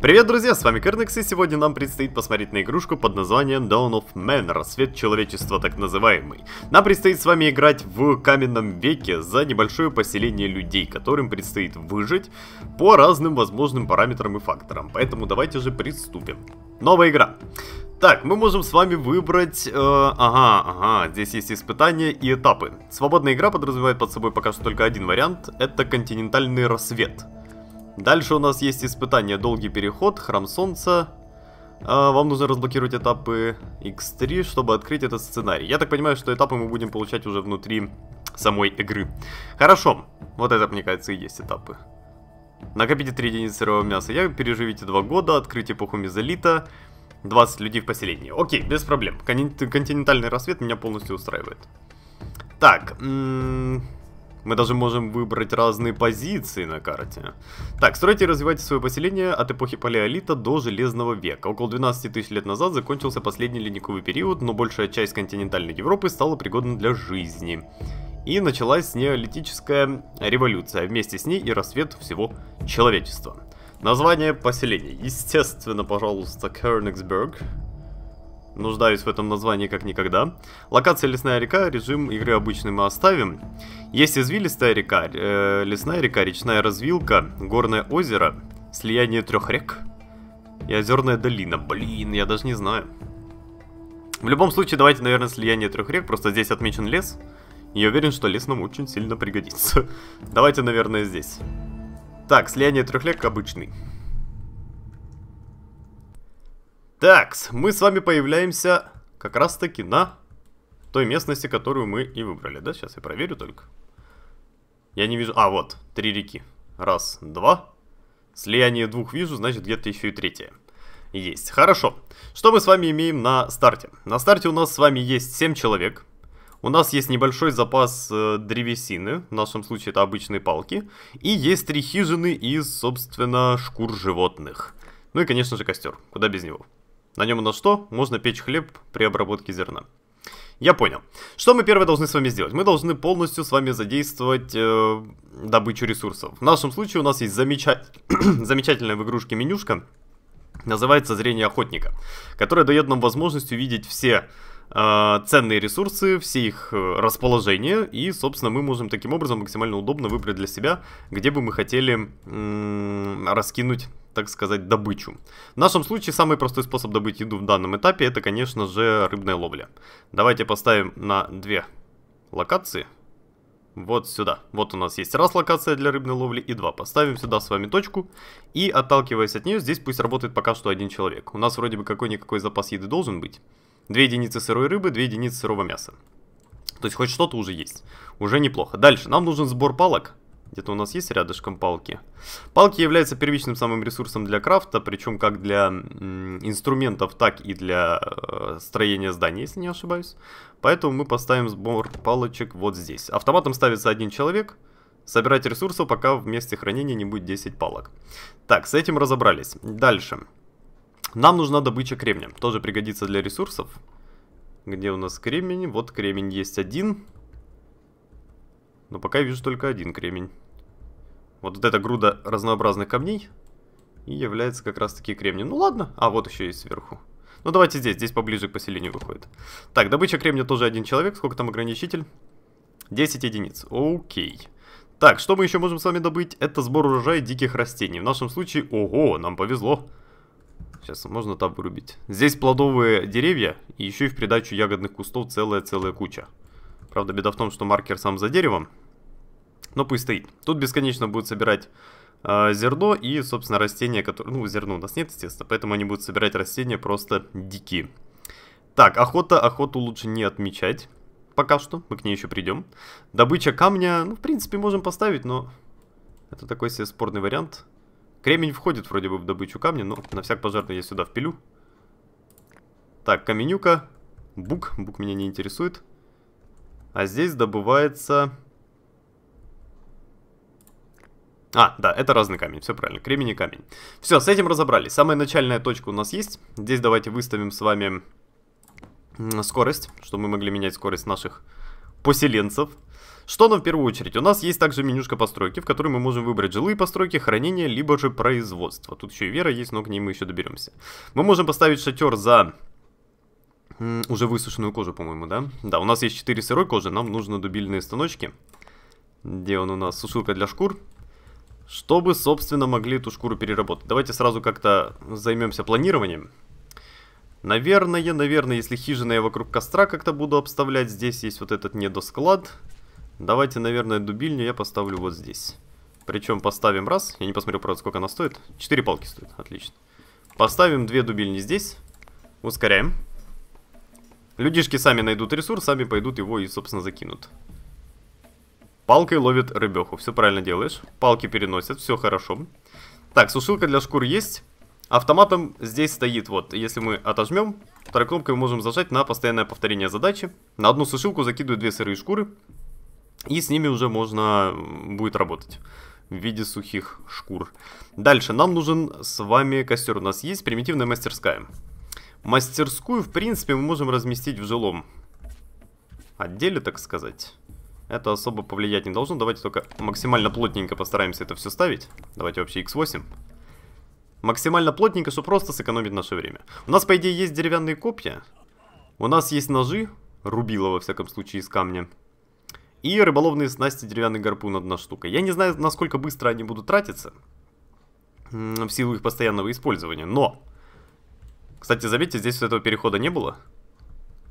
Привет, друзья, с вами Кернекс, и сегодня нам предстоит посмотреть на игрушку под названием Dawn of Man, рассвет человечества так называемый. Нам предстоит с вами играть в каменном веке за небольшое поселение людей, которым предстоит выжить по разным возможным параметрам и факторам, поэтому давайте же приступим. Новая игра. Так, мы можем с вами выбрать... Э, ага, ага, здесь есть испытания и этапы. Свободная игра подразумевает под собой пока что только один вариант, это континентальный рассвет. Дальше у нас есть испытание Долгий Переход, Храм Солнца. А, вам нужно разблокировать этапы X3, чтобы открыть этот сценарий. Я так понимаю, что этапы мы будем получать уже внутри самой игры. Хорошо, вот это, мне кажется, и есть этапы. Накопите 3 единицы сырого мяса. Я переживите 2 года, открыть эпоху мезолита, 20 людей в поселении. Окей, без проблем. Континентальный рассвет меня полностью устраивает. Так, м-м, мы даже можем выбрать разные позиции на карте. Так, стройте и развивайте свое поселение от эпохи Палеолита до Железного века. Около 12 тысяч лет назад закончился последний ледниковый период, но большая часть континентальной Европы стала пригодна для жизни. И началась неолитическая революция, а вместе с ней и рассвет всего человечества. Название поселения. Естественно, пожалуйста, Кернексберг нуждаюсь в этом названии как никогда. Локация лесная река, режим игры обычный мы оставим. Есть извилистая река, э, лесная река, речная развилка, горное озеро, слияние трех рек и озерная долина. Блин, я даже не знаю. В любом случае, давайте, наверное, слияние трех рек, просто здесь отмечен лес. И я уверен, что лес нам очень сильно пригодится. Давайте, наверное, здесь. Так, слияние трех рек обычный. Так, мы с вами появляемся как раз таки на той местности, которую мы и выбрали, да? Сейчас я проверю только. Я не вижу... А, вот, три реки. Раз, два. Слияние двух вижу, значит где-то еще и третья. Есть, хорошо. Что мы с вами имеем на старте? На старте у нас с вами есть 7 человек. У нас есть небольшой запас э, древесины, в нашем случае это обычные палки. И есть три хижины из, собственно, шкур животных. Ну и, конечно же, костер, куда без него. На нем у нас что? Можно печь хлеб при обработке зерна. Я понял. Что мы первое должны с вами сделать? Мы должны полностью с вами задействовать э, добычу ресурсов. В нашем случае у нас есть замеча... замечательная в игрушке менюшка, называется «Зрение охотника», которая дает нам возможность увидеть все э, ценные ресурсы, все их э, расположение, и, собственно, мы можем таким образом максимально удобно выбрать для себя, где бы мы хотели э, раскинуть так сказать, добычу. В нашем случае самый простой способ добыть еду в данном этапе это, конечно же, рыбная ловля. Давайте поставим на две локации. Вот сюда. Вот у нас есть раз локация для рыбной ловли и два. Поставим сюда с вами точку. И отталкиваясь от нее, здесь пусть работает пока что один человек. У нас вроде бы какой-никакой запас еды должен быть. Две единицы сырой рыбы, две единицы сырого мяса. То есть хоть что-то уже есть. Уже неплохо. Дальше нам нужен сбор палок. Где-то у нас есть рядышком палки. Палки являются первичным самым ресурсом для крафта, причем как для инструментов, так и для э, строения здания, если не ошибаюсь. Поэтому мы поставим сбор палочек вот здесь. Автоматом ставится один человек. Собирать ресурсы, пока в месте хранения не будет 10 палок. Так, с этим разобрались. Дальше. Нам нужна добыча кремня. Тоже пригодится для ресурсов. Где у нас кремень? Вот кремень есть один. Но пока я вижу только один кремень. Вот, вот эта груда разнообразных камней и является как раз-таки кремнием. Ну ладно, а вот еще и сверху. Ну давайте здесь, здесь поближе к поселению выходит. Так, добыча кремния тоже один человек, сколько там ограничитель? 10 единиц, окей. Так, что мы еще можем с вами добыть? Это сбор урожая диких растений. В нашем случае, ого, нам повезло. Сейчас можно там вырубить. Здесь плодовые деревья, и еще и в придачу ягодных кустов целая-целая куча. Правда, беда в том, что маркер сам за деревом, но ну, пусть стоит. Тут бесконечно будет собирать э, зерно и, собственно, растения, которые... Ну, зерно у нас нет, естественно, поэтому они будут собирать растения просто дикие. Так, охота, охоту лучше не отмечать пока что, мы к ней еще придем. Добыча камня, ну, в принципе, можем поставить, но это такой себе спорный вариант. Кремень входит вроде бы в добычу камня, но на всяк пожарный я сюда впилю. Так, каменюка, бук, бук меня не интересует. А здесь добывается а, да, это разный камень, все правильно, кремень и камень. Все, с этим разобрались. Самая начальная точка у нас есть. Здесь давайте выставим с вами скорость, чтобы мы могли менять скорость наших поселенцев. Что нам в первую очередь? У нас есть также менюшка постройки, в которой мы можем выбрать жилые постройки, хранение, либо же производство. Тут еще и вера есть, но к ней мы еще доберемся. Мы можем поставить шатер за уже высушенную кожу, по-моему, да? Да, у нас есть 4 сырой кожи, нам нужно дубильные станочки. Где он у нас? Сушилка для шкур чтобы, собственно, могли эту шкуру переработать. Давайте сразу как-то займемся планированием. Наверное, наверное, если хижина я вокруг костра как-то буду обставлять, здесь есть вот этот недосклад. Давайте, наверное, дубильню я поставлю вот здесь. Причем поставим раз, я не посмотрю, правда, сколько она стоит. Четыре палки стоит, отлично. Поставим две дубильни здесь, ускоряем. Людишки сами найдут ресурс, сами пойдут его и, собственно, закинут. Палкой ловит рыбеху. Все правильно делаешь. Палки переносят, все хорошо. Так, сушилка для шкур есть. Автоматом здесь стоит, вот, если мы отожмем, второй кнопкой мы можем зажать на постоянное повторение задачи. На одну сушилку закидываю две сырые шкуры, и с ними уже можно будет работать в виде сухих шкур. Дальше, нам нужен с вами костер. У нас есть примитивная мастерская. Мастерскую, в принципе, мы можем разместить в жилом отделе, так сказать это особо повлиять не должно. Давайте только максимально плотненько постараемся это все ставить. Давайте вообще x8. Максимально плотненько, чтобы просто сэкономить наше время. У нас, по идее, есть деревянные копья. У нас есть ножи, рубило, во всяком случае, из камня. И рыболовные снасти деревянный гарпун одна штука. Я не знаю, насколько быстро они будут тратиться. В силу их постоянного использования. Но! Кстати, заметьте, здесь вот этого перехода не было.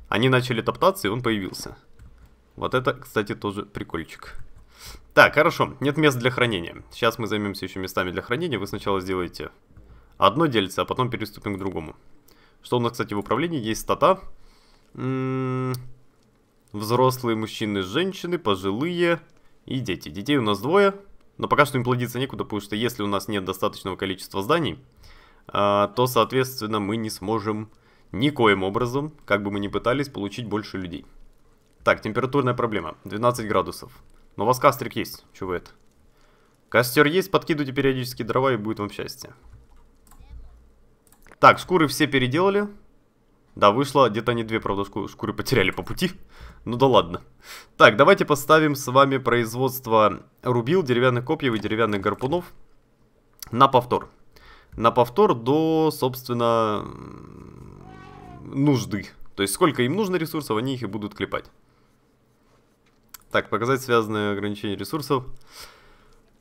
Они начали топтаться, и он появился. Вот это, кстати, тоже прикольчик. Так, хорошо, нет мест для хранения. Сейчас мы займемся еще местами для хранения. Вы сначала сделаете одно дельце, а потом переступим к другому. Что у нас, кстати, в управлении? Есть стата. М м-м, -м взрослые мужчины, женщины, пожилые и дети. Детей у нас двое, но пока что им плодиться некуда, потому что если у нас нет достаточного количества зданий, э то, соответственно, мы не сможем никоим образом, как бы мы ни пытались, получить больше людей. Так, температурная проблема. 12 градусов. Но у вас кастрик есть, чего это? Костер есть, подкидывайте периодически дрова и будет вам счастье. Так, шкуры все переделали. Да, вышло, где-то они две, правда, шкуры потеряли по пути. Ну да ладно. Так, давайте поставим с вами производство рубил, деревянных копьев и деревянных гарпунов на повтор. На повтор до, собственно, нужды. То есть сколько им нужно ресурсов, они их и будут клепать. Так, показать связанные ограничения ресурсов.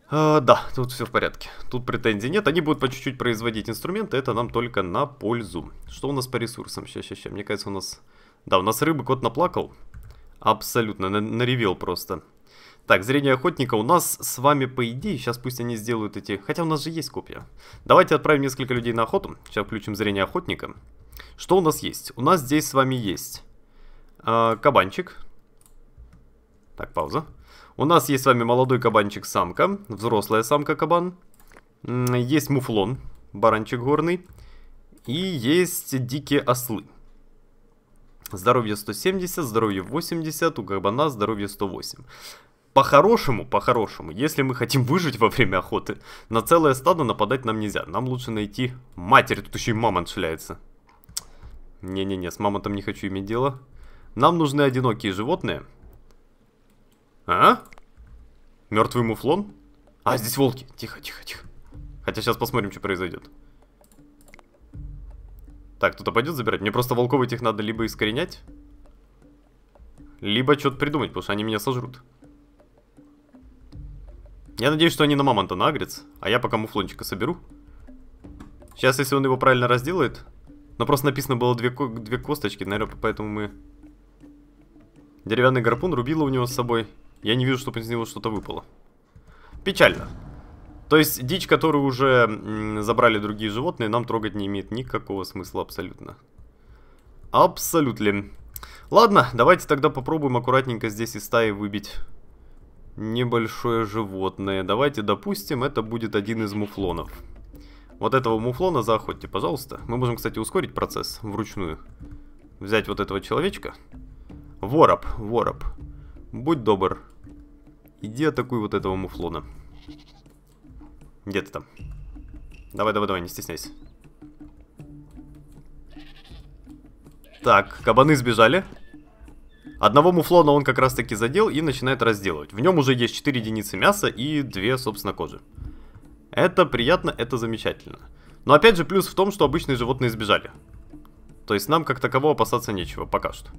А, да, тут все в порядке. Тут претензий нет. Они будут по чуть-чуть производить инструменты. Это нам только на пользу. Что у нас по ресурсам? Сейчас, сейчас, сейчас. Мне кажется, у нас... Да, у нас рыбы кот наплакал. Абсолютно. наревел просто. Так, зрение охотника у нас с вами по идее. Сейчас пусть они сделают эти... Хотя у нас же есть копья. Давайте отправим несколько людей на охоту. Сейчас включим зрение охотника. Что у нас есть? У нас здесь с вами есть... А, кабанчик. Так, пауза. У нас есть с вами молодой кабанчик-самка, взрослая самка-кабан. Есть муфлон, баранчик горный. И есть дикие ослы. Здоровье 170, здоровье 80, у кабана здоровье 108. По-хорошему, по-хорошему, если мы хотим выжить во время охоты, на целое стадо нападать нам нельзя. Нам лучше найти матерь, тут еще и мамонт шляется. Не-не-не, с мамонтом не хочу иметь дело. Нам нужны одинокие животные, а? Мертвый муфлон? А, здесь волки. Тихо, тихо, тихо. Хотя сейчас посмотрим, что произойдет. Так, кто-то пойдет забирать? Мне просто волков этих надо либо искоренять, либо что-то придумать, потому что они меня сожрут. Я надеюсь, что они на мамонта нагрец, а я пока муфлончика соберу. Сейчас, если он его правильно разделает... Но просто написано было две, ко две косточки, наверное, поэтому мы... Деревянный гарпун, рубило у него с собой. Я не вижу, чтобы из него что-то выпало. Печально. То есть дичь, которую уже забрали другие животные, нам трогать не имеет никакого смысла абсолютно. Абсолютно. Ладно, давайте тогда попробуем аккуратненько здесь из стаи выбить небольшое животное. Давайте допустим, это будет один из муфлонов. Вот этого муфлона заохотьте, пожалуйста. Мы можем, кстати, ускорить процесс вручную. Взять вот этого человечка. Вороб, вороб. Будь добр, Иди атакуй вот этого муфлона. Где ты там? Давай, давай, давай, не стесняйся. Так, кабаны сбежали. Одного муфлона он как раз таки задел и начинает разделывать. В нем уже есть 4 единицы мяса и 2, собственно, кожи. Это приятно, это замечательно. Но опять же плюс в том, что обычные животные сбежали. То есть нам как такового опасаться нечего, пока что.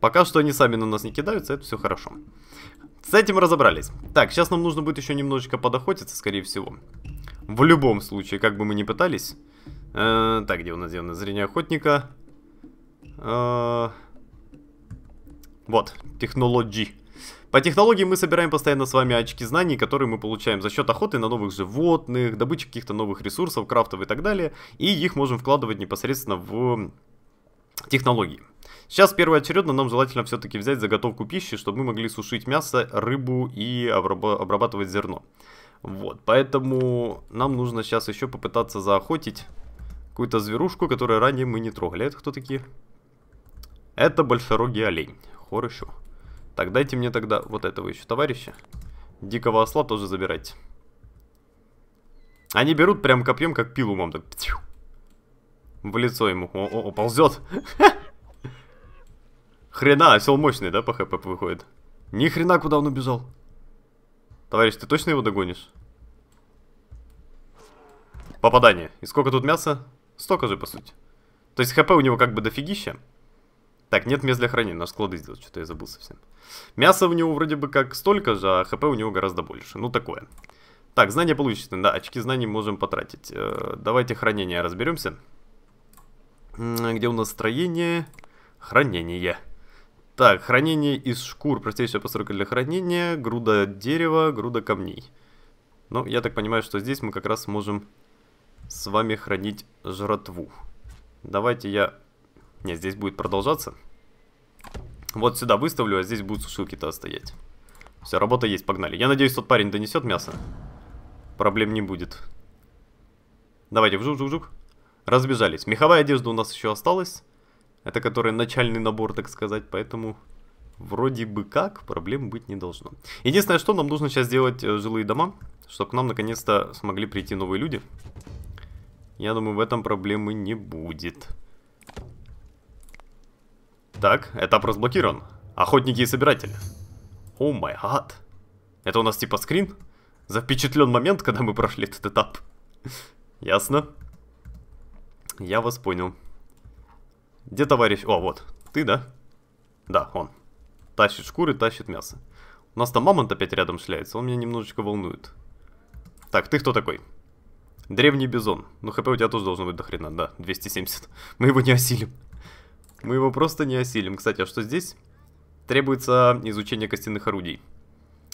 Пока что они сами на нас не кидаются, это все Хорошо. С этим разобрались. Так, сейчас нам нужно будет еще немножечко подохотиться, скорее всего. В любом случае, как бы мы ни пытались. Э, -э так, где у нас, где у зрение охотника? Э, -э вот, технологии. По технологии мы собираем постоянно с вами очки знаний, которые мы получаем за счет охоты на новых животных, добычи каких-то новых ресурсов, крафтов и так далее. И их можем вкладывать непосредственно в Технологии. Сейчас первоочередно нам желательно все-таки взять заготовку пищи, чтобы мы могли сушить мясо, рыбу и обрабатывать зерно. Вот, поэтому нам нужно сейчас еще попытаться заохотить какую-то зверушку, которую ранее мы не трогали. Это кто такие? Это большерогий олень. Хорошо. Так, дайте мне тогда вот этого еще товарища. Дикого осла тоже забирать. Они берут прям копьем, как пилу вам так. В лицо ему. О, о, о ползет. Хрена, осел мощный, да, по хп выходит? Ни хрена, куда он убежал. Товарищ, ты точно его догонишь? Попадание. И сколько тут мяса? Столько же, по сути. То есть хп у него как бы дофигища. Так, нет мест для хранения, наш склады сделать, что-то я забыл совсем. мясо у него вроде бы как столько же, а хп у него гораздо больше. Ну, такое. Так, знания получится, да, очки знаний можем потратить. Э -э давайте хранение разберемся. Где у нас строение? Хранение. Так, хранение из шкур. Простейшая постройка для хранения. Груда дерева, груда камней. Ну, я так понимаю, что здесь мы как раз можем с вами хранить жратву. Давайте я... Не, здесь будет продолжаться. Вот сюда выставлю, а здесь будут сушилки-то стоять. Все, работа есть, погнали. Я надеюсь, тот парень донесет мясо. Проблем не будет. Давайте, вжух вжух вжух разбежались. Меховая одежда у нас еще осталась. Это который начальный набор, так сказать, поэтому вроде бы как проблем быть не должно. Единственное, что нам нужно сейчас сделать э, жилые дома, чтобы к нам наконец-то смогли прийти новые люди. Я думаю, в этом проблемы не будет. Так, этап разблокирован. Охотники и собиратели. О май гад. Это у нас типа скрин? за впечатлен момент, когда мы прошли этот этап. Ясно. Я вас понял. Где товарищ? О, вот. Ты, да? Да, он. Тащит шкуры, тащит мясо. У нас там мамонт опять рядом шляется, он меня немножечко волнует. Так, ты кто такой? Древний бизон. Ну, хп у тебя тоже должно быть до хрена, да, 270. Мы его не осилим. Мы его просто не осилим. Кстати, а что здесь? Требуется изучение костяных орудий.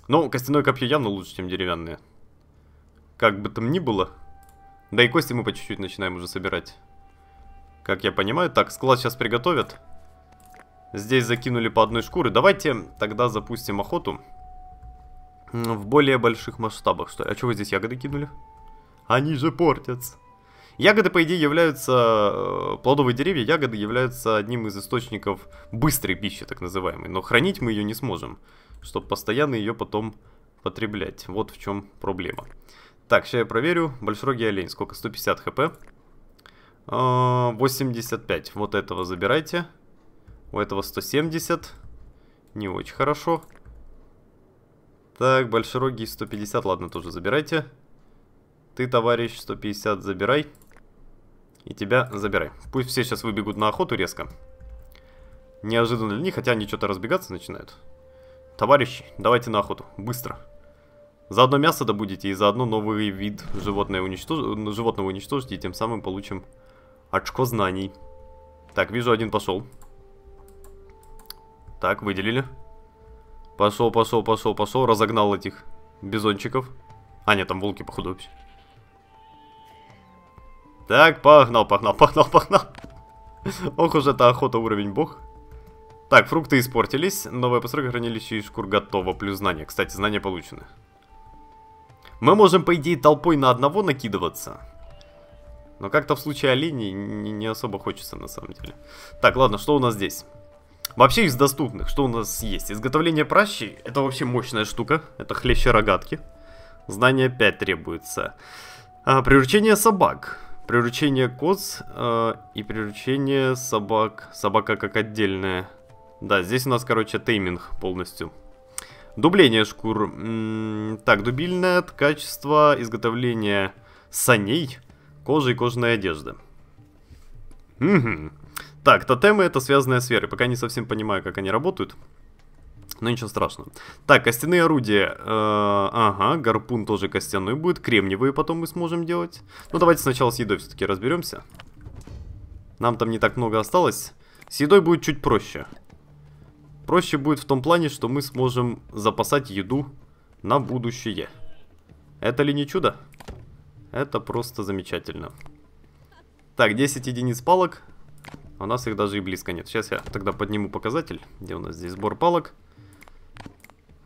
Ну костяное копье явно лучше, чем деревянное. Как бы там ни было. Да и кости мы по чуть-чуть начинаем уже собирать. Как я понимаю. Так, склад сейчас приготовят. Здесь закинули по одной шкуры. Давайте тогда запустим охоту. В более больших масштабах. Что? А что вы здесь ягоды кинули? Они же портятся. Ягоды, по идее, являются... Э, плодовые деревья, ягоды являются одним из источников быстрой пищи, так называемой. Но хранить мы ее не сможем, чтобы постоянно ее потом потреблять. Вот в чем проблема. Так, сейчас я проверю. Большерогий олень. Сколько? 150 хп. 85. А, вот этого забирайте. У этого 170. Не очень хорошо. Так, большерогий 150. Ладно, тоже забирайте. Ты, товарищ, 150 забирай. И тебя забирай. Пусть все сейчас выбегут на охоту резко. Неожиданно для них, хотя они что-то разбегаться начинают. Товарищи, давайте на охоту. Быстро. Заодно мясо добудете и заодно новый вид животное уничтож... животного уничтожите, и тем самым получим Очко знаний. Так, вижу один посол. Так, выделили. Посол, посол, посол, посол. Разогнал этих бизончиков. А, нет, там волки, походу, Так, погнал, погнал, погнал, погнал. Ох уж это охота уровень бог. Так, фрукты испортились. Новая постройка хранилище и шкур готова. Плюс знания. Кстати, знания получены. Мы можем, по идее, толпой на одного накидываться. Но как-то в случае оленей не, не особо хочется на самом деле. Так, ладно, что у нас здесь? Вообще из доступных, что у нас есть? Изготовление пращи, это вообще мощная штука. Это хлеще рогатки. Знание 5 требуется. А, приручение собак. Приручение коз э, и приручение собак. Собака как отдельная. Да, здесь у нас, короче, тейминг полностью. Дубление шкур. М -м так, дубильное ткачество, изготовления саней. Кожа и кожаная одежда. Угу. Так, тотемы это связанная сфера. Пока не совсем понимаю, как они работают. Но ничего страшного. Так, костяные орудия. Э, ага, гарпун тоже костяной будет. Кремниевые потом мы сможем делать. Ну, давайте сначала с едой все-таки разберемся. Нам там не так много осталось. С едой будет чуть проще. Проще будет в том плане, что мы сможем запасать еду на будущее. Это ли не чудо? Это просто замечательно. Так, 10 единиц палок. У нас их даже и близко нет. Сейчас я тогда подниму показатель. Где у нас здесь сбор палок?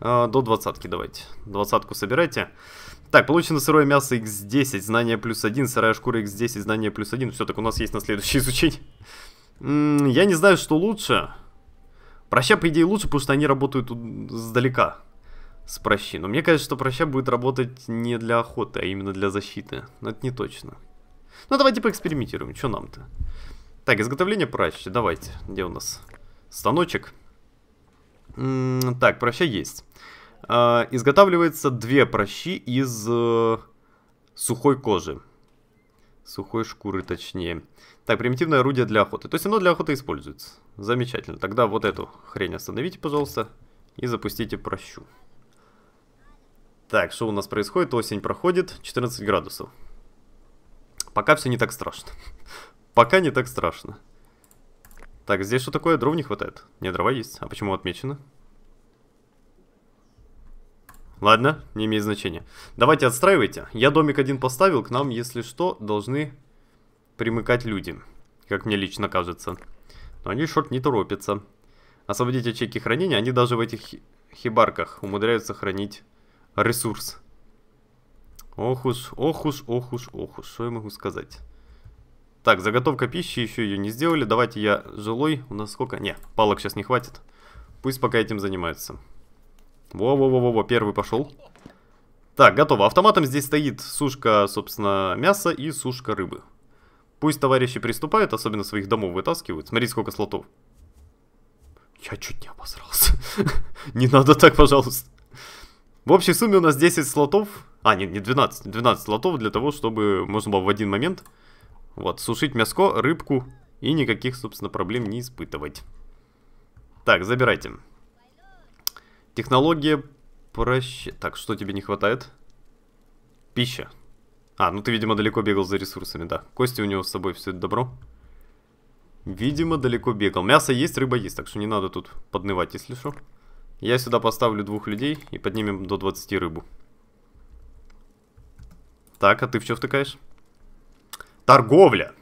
А, до двадцатки давайте. Двадцатку собирайте. Так, получено сырое мясо x10, знание плюс 1, сырая шкура x10, знание плюс 1. Все, так у нас есть на следующее изучение. М -м, я не знаю, что лучше. Проща, по идее, лучше, потому что они работают издалека с прощи. Но мне кажется, что проща будет работать не для охоты, а именно для защиты. Но это не точно. Ну давайте типа, поэкспериментируем, что нам-то? Так, изготовление пращи, давайте. Где у нас? Станочек. М -м так, проща есть. Э -э изготавливается две прощи из э сухой кожи. Сухой шкуры, точнее. Так, примитивное орудие для охоты. То есть оно для охоты используется. Замечательно. Тогда вот эту хрень остановите, пожалуйста, и запустите прощу. Так, что у нас происходит? Осень проходит, 14 градусов. Пока все не так страшно. Пока не так страшно. Так, здесь что такое? Дров не хватает. Не, дрова есть. А почему отмечено? Ладно, не имеет значения. Давайте отстраивайте. Я домик один поставил, к нам, если что, должны примыкать люди. Как мне лично кажется. Но они шорт не торопятся. Освободить ячейки хранения, они даже в этих хибарках умудряются хранить ресурс. Ох уж, ох уж, ох уж, ох уж, что я могу сказать. Так, заготовка пищи, еще ее не сделали. Давайте я жилой. У нас сколько? Не, палок сейчас не хватит. Пусть пока этим занимаются. Во-во-во-во, первый пошел. Так, готово. Автоматом здесь стоит сушка, собственно, мяса и сушка рыбы. Пусть товарищи приступают, особенно своих домов вытаскивают. Смотри, сколько слотов. Я чуть не обосрался. Не надо так, пожалуйста. В общей сумме у нас 10 слотов. А, нет, не 12. 12 слотов для того, чтобы можно было в один момент вот, сушить мяско, рыбку и никаких, собственно, проблем не испытывать. Так, забирайте. Технология проще. Так, что тебе не хватает? Пища. А, ну ты, видимо, далеко бегал за ресурсами, да. Кости у него с собой, все это добро. Видимо, далеко бегал. Мясо есть, рыба есть, так что не надо тут поднывать, если что. Я сюда поставлю двух людей и поднимем до 20 рыбу. Так, а ты в что втыкаешь? Торговля!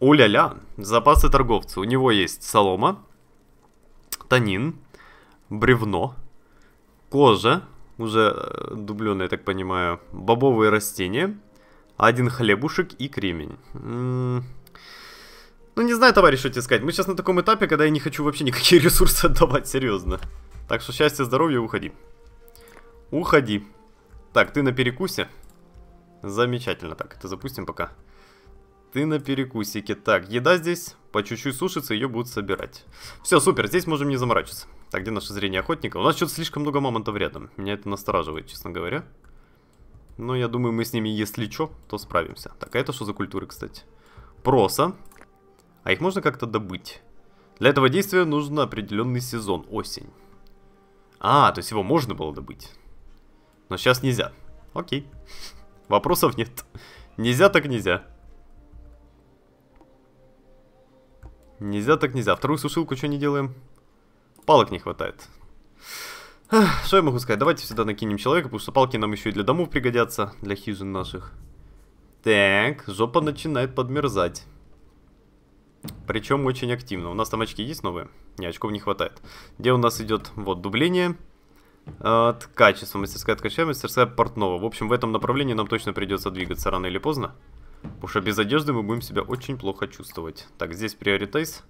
Уля-ля! Запасы торговца. У него есть солома, танин, бревно, кожа, уже э, дубленая, я так понимаю, бобовые растения, один хлебушек и кремень. М м-м, -м ну, не знаю, товарищ, что тебе сказать. Мы сейчас на таком этапе, когда я не хочу вообще никакие ресурсы отдавать, серьезно. Так что счастья, здоровья, уходи. Уходи. Так, ты на перекусе? Замечательно. Так, это запустим пока. Ты на перекусике. Так, еда здесь по чуть-чуть сушится, ее будут собирать. Все, супер, здесь можем не заморачиваться. Так, где наше зрение охотника? У нас что-то слишком много мамонтов рядом. Меня это настораживает, честно говоря. Но я думаю, мы с ними, если что, то справимся. Так, а это что за культуры, кстати? Проса. А их можно как-то добыть? Для этого действия нужен определенный сезон, осень. А, то есть его можно было добыть. Но сейчас нельзя. Окей. Вопросов нет. Нельзя так нельзя. Нельзя так нельзя. Вторую сушилку что не делаем? Палок не хватает. Что я могу сказать? Давайте сюда накинем человека, потому что палки нам еще и для домов пригодятся, для хижин наших. Так, жопа начинает подмерзать. Причем очень активно. У нас там очки есть новые? Не, очков не хватает. Где у нас идет, вот, дубление. от качества, мастерская ткача, мастерская портного. В общем, в этом направлении нам точно придется двигаться рано или поздно. Потому что без одежды мы будем себя очень плохо чувствовать. Так, здесь приоритейс.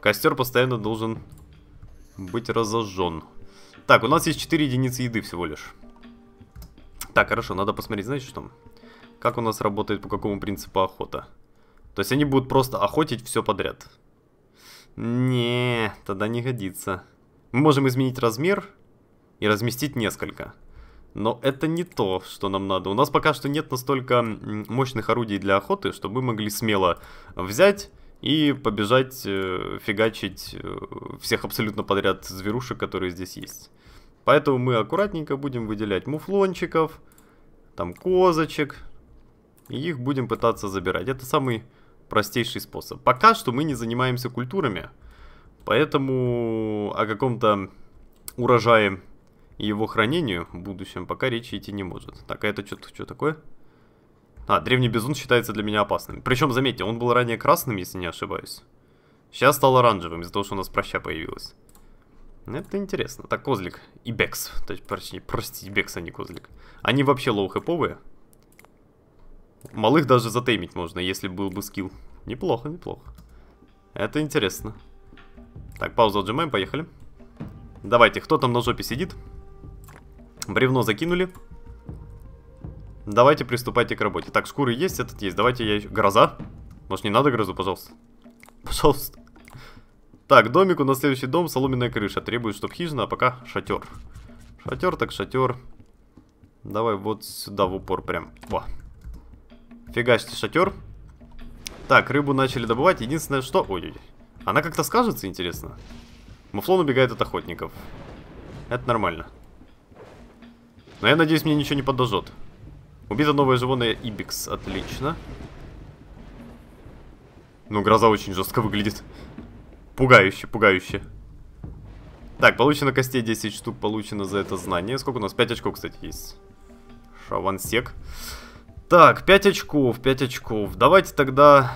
Костер постоянно должен быть разожжен. Так, у нас есть 4 единицы еды всего лишь. Так, хорошо, надо посмотреть, знаете что? Как у нас работает, по какому принципу охота? То есть они будут просто охотить все подряд. Не, тогда не годится. Мы можем изменить размер и разместить несколько. Но это не то, что нам надо. У нас пока что нет настолько мощных орудий для охоты, чтобы мы могли смело взять и побежать э, фигачить э, всех абсолютно подряд зверушек, которые здесь есть. Поэтому мы аккуратненько будем выделять муфлончиков, там козочек, и их будем пытаться забирать. Это самый простейший способ. Пока что мы не занимаемся культурами, поэтому о каком-то урожае и его хранению в будущем пока речи идти не может. Так, а это что, что такое? А, древний безун считается для меня опасным. Причем, заметьте, он был ранее красным, если не ошибаюсь. Сейчас стал оранжевым из-за того, что у нас проща появилась. Это интересно. Так, козлик и бекс. То есть, прости, простите, бекс, а не козлик. Они вообще лоу-хэповые. Малых даже затеймить можно, если был бы скилл. Неплохо, неплохо. Это интересно. Так, паузу отжимаем, поехали. Давайте, кто там на жопе сидит? Бревно закинули. Давайте приступайте к работе. Так, шкуры есть, этот есть. Давайте я еще... Гроза? Может, не надо грозу, пожалуйста? Пожалуйста. Так, домик у нас следующий дом, соломенная крыша. Требует, чтоб хижина, а пока шатер. Шатер так шатер. Давай вот сюда в упор прям. Во. Фигачьте шатер. Так, рыбу начали добывать. Единственное, что... Ой, она как-то скажется, интересно. Муфлон убегает от охотников. Это нормально. Но я надеюсь, мне ничего не подожжет. Убито новое животное Ибикс. Отлично. Ну, гроза очень жестко выглядит. Пугающе, пугающе. Так, получено костей 10 штук, получено за это знание. Сколько у нас? 5 очков, кстати, есть. Шавансек. Шавансек. Так, 5 очков, 5 очков. Давайте тогда...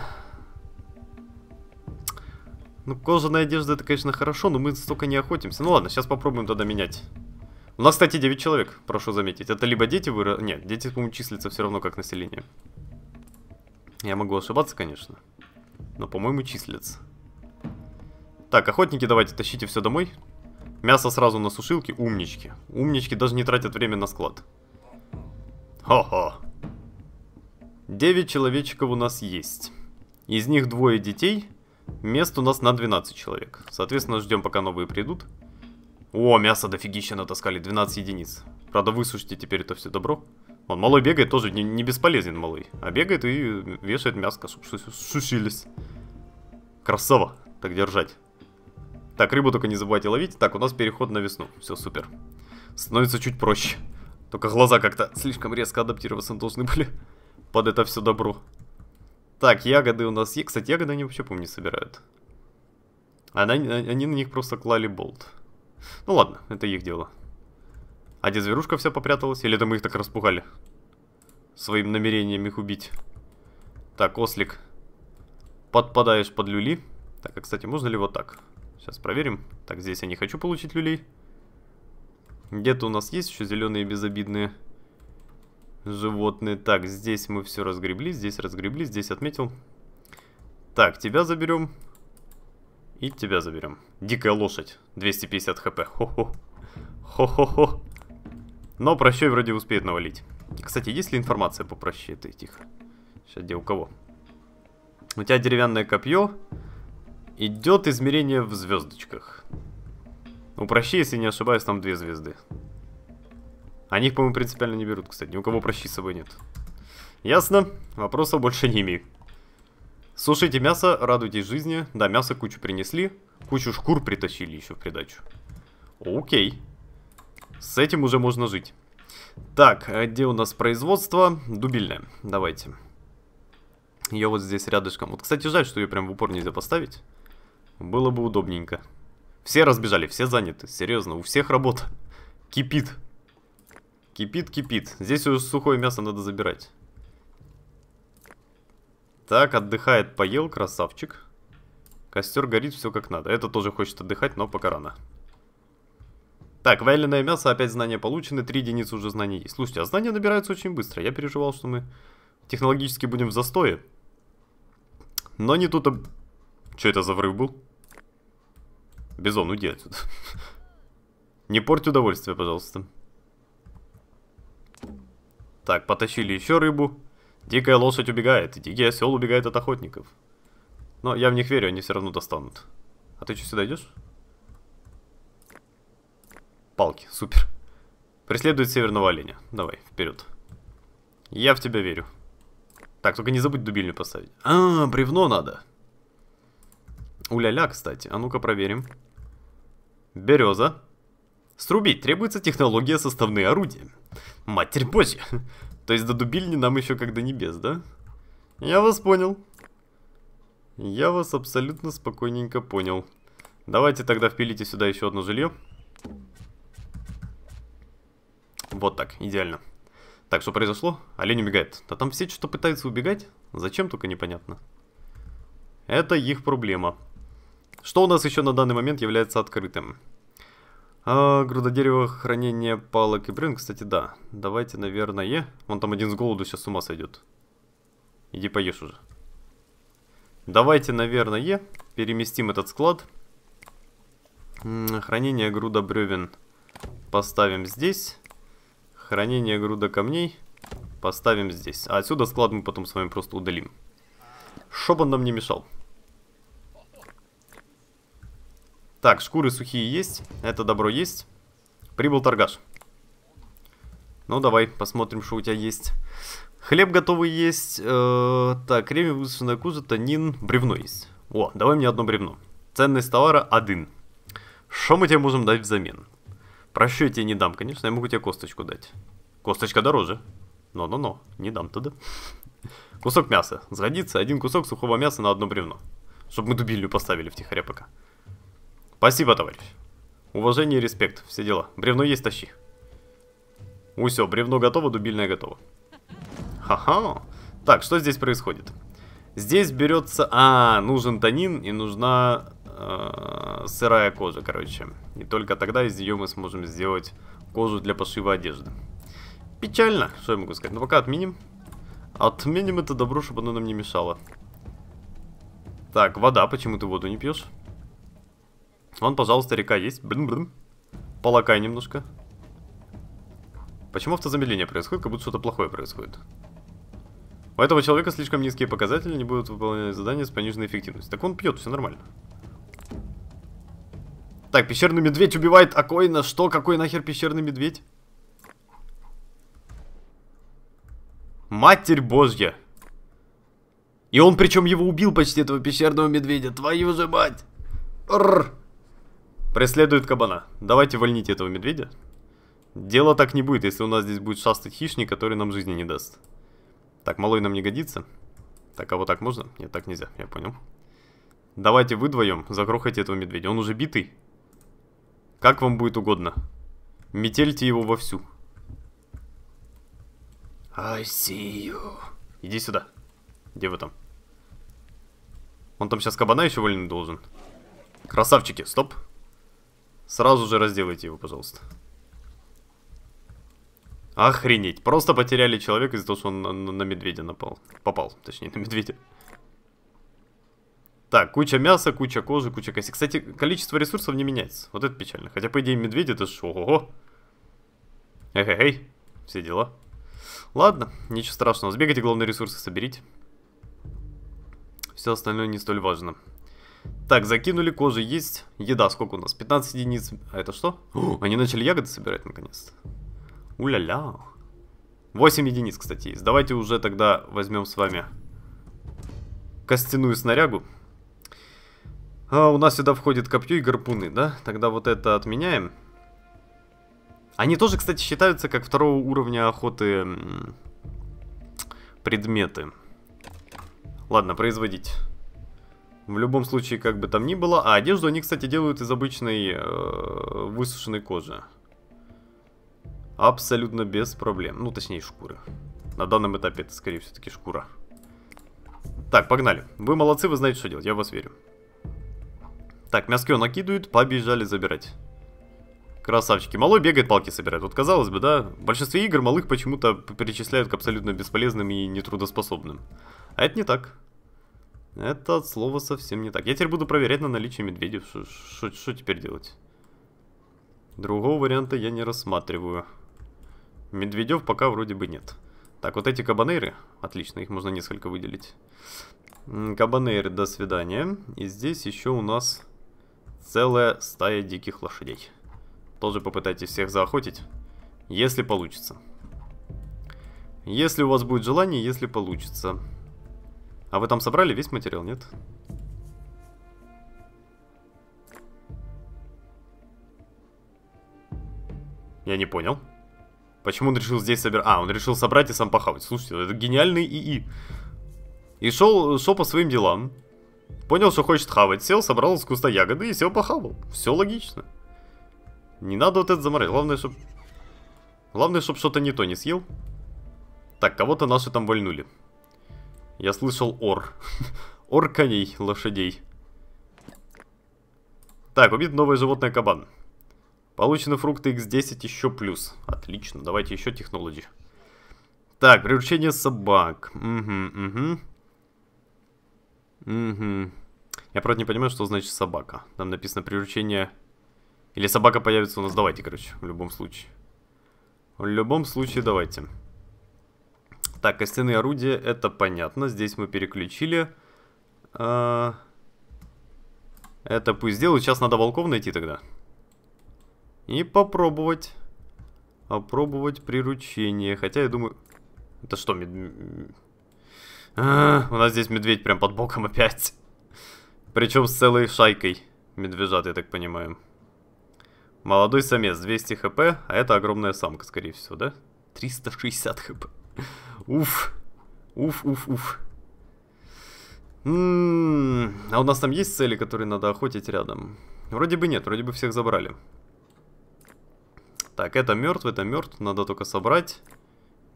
Ну, кожаная одежда, это, конечно, хорошо, но мы столько не охотимся. Ну ладно, сейчас попробуем тогда менять. У нас, кстати, 9 человек, прошу заметить. Это либо дети выросли... Нет, дети, по-моему, числятся все равно как население. Я могу ошибаться, конечно. Но, по-моему, числятся. Так, охотники, давайте, тащите все домой. Мясо сразу на сушилке, умнички. Умнички даже не тратят время на склад. Хо-хо. 9 человечков у нас есть. Из них двое детей. Мест у нас на 12 человек. Соответственно, ждем, пока новые придут. О, мясо дофигища натаскали, 12 единиц. Правда, высушите теперь это все добро. Он малой бегает, тоже не, не бесполезен малый. А бегает и вешает мясо, чтобы сушились. Красава, так держать. Так, рыбу только не забывайте ловить. Так, у нас переход на весну. Все супер. Становится чуть проще. Только глаза как-то слишком резко адаптироваться должны были под это все добро. Так, ягоды у нас есть. Кстати, ягоды они вообще, помню, не собирают. Она, они на них просто клали болт. Ну ладно, это их дело. А где зверушка вся попряталась? Или это мы их так распугали? Своим намерением их убить. Так, ослик. Подпадаешь под люли. Так, а, кстати, можно ли вот так? Сейчас проверим. Так, здесь я не хочу получить люлей. Где-то у нас есть еще зеленые безобидные животные. Так, здесь мы все разгребли, здесь разгребли, здесь отметил. Так, тебя заберем. И тебя заберем. Дикая лошадь. 250 хп. Хо-хо. Но прощай вроде успеет навалить. Кстати, есть ли информация по прощай? Ты тихо. Сейчас где у кого? У тебя деревянное копье. Идет измерение в звездочках. У прощи, если не ошибаюсь, там две звезды. Они их, по-моему, принципиально не берут, кстати. Ни у кого прощи с собой нет. Ясно. Вопросов больше не имею. Сушите мясо, радуйтесь жизни. Да, мясо кучу принесли. Кучу шкур притащили еще в придачу. Окей. С этим уже можно жить. Так, а где у нас производство? Дубильное. Давайте. Ее вот здесь рядышком. Вот, кстати, жаль, что ее прям в упор нельзя поставить. Было бы удобненько. Все разбежали, все заняты. Серьезно, у всех работа. Кипит. Кипит, кипит. Здесь уже сухое мясо надо забирать. Так, отдыхает, поел, красавчик. Костер горит, все как надо. Это тоже хочет отдыхать, но пока рано. Так, вяленое мясо, опять знания получены, три единицы уже знаний есть. Слушайте, а знания набираются очень быстро. Я переживал, что мы технологически будем в застое. Но не тут... Об... Что это за врыв был? Бизон, уйди отсюда. Не порть удовольствие, пожалуйста. Так, потащили еще рыбу. Дикая лошадь убегает, дикий осел убегает от охотников. Но я в них верю, они все равно достанут. А ты что, сюда идешь? Палки, супер. Преследует северного оленя. Давай, вперед. Я в тебя верю. Так, только не забудь дубильню поставить. А, бревно надо. Уля-ля, кстати. А ну-ка проверим. Береза. Срубить требуется технология составные орудия. Матерь божья. То есть до дубильни нам еще как до небес, да? Я вас понял. Я вас абсолютно спокойненько понял. Давайте тогда впилите сюда еще одно жилье. Вот так, идеально. Так, что произошло? Олень убегает. Да там все что-то пытаются убегать. Зачем, только непонятно. Это их проблема. Что у нас еще на данный момент является открытым? А, грудодерево, хранение палок и бревен, кстати, да. Давайте, наверное... Вон там один с голоду сейчас с ума сойдет. Иди поешь уже. Давайте, наверное, переместим этот склад. Хранение груда бревен поставим здесь. Хранение груда камней поставим здесь. А отсюда склад мы потом с вами просто удалим. Чтобы он нам не мешал. Так, шкуры сухие есть. Это добро есть. Прибыл торгаш. Ну, давай, посмотрим, что у тебя есть. Хлеб готовый есть. Э, так, кремень, высушенная кожа, танин, бревно есть. О, давай мне одно бревно. Ценность товара один. Что мы тебе можем дать взамен? Прощу, я тебе не дам, конечно, я могу тебе косточку дать. Косточка дороже. Но-но-но, не дам тогда. Кусок мяса. Сгодится один кусок сухого мяса на одно бревно. Чтобы мы дубильню поставили в втихаря пока. Спасибо, товарищ. Уважение и респект, все дела. Бревно есть, тащи. Усё, бревно готово, дубильное готово. Ха-ха. Так, что здесь происходит? Здесь берется... А, нужен танин и нужна э, сырая кожа, короче. И только тогда из нее мы сможем сделать кожу для пошива одежды. Печально, что я могу сказать. Но ну, пока отменим. Отменим это добро, чтобы оно нам не мешало. Так, вода. Почему ты воду не пьешь? Вон, пожалуйста, река есть. Блин-блин. Полакай немножко. Почему автозамедление происходит, как будто что-то плохое происходит? У этого человека слишком низкие показатели, не будут выполнять задания с пониженной эффективностью. Так он пьет, все нормально. Так, пещерный медведь убивает Акоина. Что? Какой нахер пещерный медведь? Матерь божья. И он причем его убил почти, этого пещерного медведя. Твою же мать. Рррр. Преследует кабана. Давайте вольните этого медведя. Дело так не будет, если у нас здесь будет шастать хищник, который нам жизни не даст. Так, малой нам не годится. Так, а вот так можно? Нет, так нельзя, я понял. Давайте вы вдвоем закрохайте этого медведя. Он уже битый. Как вам будет угодно. Метельте его вовсю. I see you. Иди сюда. Где вы там? Он там сейчас кабана еще вольный должен. Красавчики, Стоп. Сразу же разделайте его, пожалуйста. Охренеть. Просто потеряли человека из-за того, что он на, на медведя напал. Попал, точнее, на медведя. Так, куча мяса, куча кожи, куча кости. Кстати, количество ресурсов не меняется. Вот это печально. Хотя, по идее, медведь это шо. Ого-го. эй Все дела. Ладно, ничего страшного. Сбегайте, главные ресурсы соберите. Все остальное не столь важно. Так, закинули, кожи есть. Еда сколько у нас? 15 единиц. А это что? они начали ягоды собирать наконец-то. Уля-ля. 8 единиц, кстати, есть. Давайте уже тогда возьмем с вами костяную снарягу. А у нас сюда входит копье и гарпуны, да? Тогда вот это отменяем. Они тоже, кстати, считаются как второго уровня охоты предметы. Ладно, производить. В любом случае, как бы там ни было. А одежду они, кстати, делают из обычной э, высушенной кожи. Абсолютно без проблем. Ну, точнее, шкуры. На данном этапе это, скорее, всего, таки шкура. Так, погнали. Вы молодцы, вы знаете, что делать. Я в вас верю. Так, мяско накидывают, побежали забирать. Красавчики. Малой бегает, палки собирает. Вот казалось бы, да, в большинстве игр малых почему-то перечисляют к абсолютно бесполезным и нетрудоспособным. А это не так. Это от слова совсем не так. Я теперь буду проверять на наличие медведей. Что теперь делать? Другого варианта я не рассматриваю. Медведев пока вроде бы нет. Так, вот эти кабанейры. Отлично, их можно несколько выделить. Кабанейры, до свидания. И здесь еще у нас целая стая диких лошадей. Тоже попытайтесь всех заохотить, если получится. Если у вас будет желание, если получится. А вы там собрали весь материал, нет? Я не понял. Почему он решил здесь собирать? А, он решил собрать и сам похавать. Слушайте, это гениальный ИИ. И шел, шел по своим делам. Понял, что хочет хавать. Сел, собрал с куста ягоды и сел похавал. Все логично. Не надо вот это заморать. Главное, чтобы... Главное, чтобы что-то не то не съел. Так, кого-то наши там вольнули. Я слышал ор. ор коней, лошадей. Так, убит новое животное кабан. Получены фрукты x10 еще плюс. Отлично, давайте еще технологии. Так, приручение собак. Угу, угу. Угу. Я, правда, не понимаю, что значит собака. Там написано приручение... Или собака появится у нас. Давайте, короче, в любом случае. В любом случае, давайте. Давайте. Так, костяные орудия, это понятно. Здесь мы переключили. А... Это пусть сделают. Сейчас надо волков найти тогда. И попробовать. Попробовать приручение. Хотя я думаю... Это что, мед... А, у нас здесь медведь прям под боком опять. Причем с целой шайкой медвежат, я так понимаю. Молодой самец, 200 хп, а это огромная самка, скорее всего, да? 360 хп. Уф. Уф, уф, уф. М м-м, А у нас там есть цели, которые надо охотить рядом? Вроде бы нет, вроде бы всех забрали. Так, это мертв, это мертв, надо только собрать.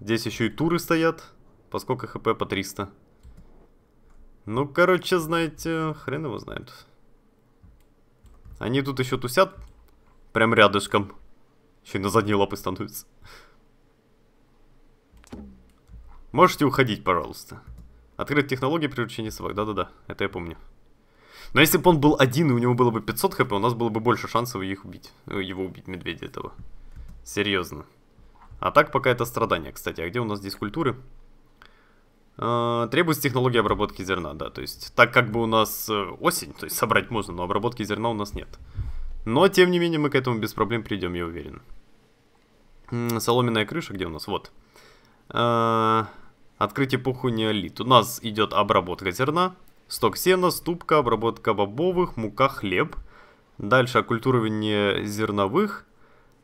Здесь еще и туры стоят, поскольку хп по 300. Ну, короче, знаете, хрен его знает. Они тут еще тусят, прям рядышком. Еще и на задние лапы становятся. Можете уходить, пожалуйста. Открыть технологии приручения собак. Да-да-да, это я помню. Но если бы он был один, и у него было бы 500 хп, у нас было бы больше шансов их убить. Ну, его убить, медведя этого. Серьезно. А так пока это страдание, кстати. А где у нас здесь культуры? А, требуется технология обработки зерна, да. То есть, так как бы у нас э, осень, то есть собрать можно, но обработки зерна у нас нет. Но, тем не менее, мы к этому без проблем придем, я уверен. Соломенная крыша, где у нас? Вот. А, Открытие эпоху неолит. У нас идет обработка зерна, сток сена, ступка, обработка бобовых, мука, хлеб. Дальше оккультурование зерновых,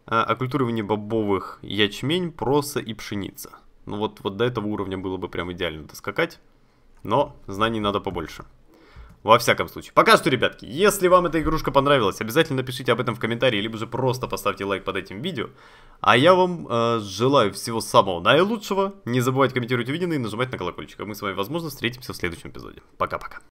э, оккультурование бобовых, ячмень, проса и пшеница. Ну вот, вот до этого уровня было бы прям идеально доскакать, но знаний надо побольше. Во всяком случае. Пока что, ребятки, если вам эта игрушка понравилась, обязательно напишите об этом в комментарии, либо же просто поставьте лайк под этим видео. А я вам э, желаю всего самого наилучшего. Не забывайте комментировать увиденное и нажимать на колокольчик. А мы с вами, возможно, встретимся в следующем эпизоде. Пока-пока.